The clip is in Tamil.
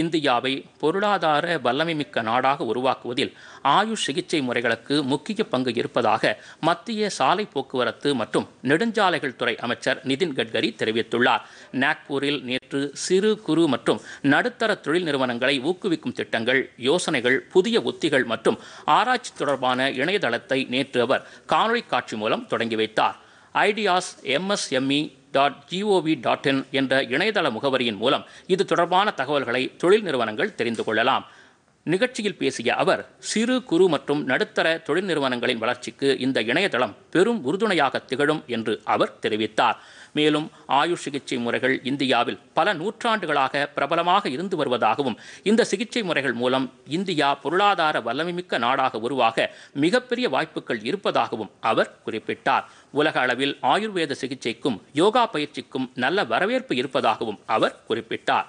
இந்தியாவை பொருளாதார வல்லமைமிக்க நாடாக உருவாக்குவதில் ஆயுஷ் சிகிச்சை முறைகளுக்கு முக்கிய பங்கு இருப்பதாக மத்திய சாலை போக்குவரத்து மற்றும் நெடுஞ்சாலைகள் துறை அமைச்சர் நிதின் கட்கரி தெரிவித்துள்ளார் நாக்பூரில் நேற்று சிறு குறு மற்றும் நடுத்தர தொழில் நிறுவனங்களை ஊக்குவிக்கும் திட்டங்கள் யோசனைகள் புதிய உத்திகள் மற்றும் ஆராய்ச்சி தொடர்பான இணையதளத்தை நேற்று அவர் காணொலி காட்சி மூலம் தொடங்கி வைத்தார் ideas MSME dot G O V dot in என்ற இணையதள முகவரியின் மூலம் இது தொடர்பான தகவல்களை தொழில் நிறுவனங்கள் தெரிந்து கொள்ளலாம் நிகழ்ச்சியில் பேசிய அவர் சிறு குறு மற்றும் நடுத்தர தொழில் நிறுவனங்களின் வளர்ச்சிக்கு இந்த இணையதளம் பெரும் உறுதுணையாக திகழும் என்று அவர் தெரிவித்தார் மேலும் ஆயுஷ் சிகிச்சை முறைகள் இந்தியாவில் பல நூற்றாண்டுகளாக பிரபலமாக இருந்து வருவதாகவும் இந்த சிகிச்சை முறைகள் மூலம் இந்தியா பொருளாதார வல்லமைமிக்க நாடாக உருவாக மிகப்பெரிய வாய்ப்புகள் இருப்பதாகவும் அவர் குறிப்பிட்டார் உலக அளவில் ஆயுர்வேத சிகிச்சைக்கும் யோகா பயிற்சிக்கும் நல்ல வரவேற்பு இருப்பதாகவும் அவர் குறிப்பிட்டார்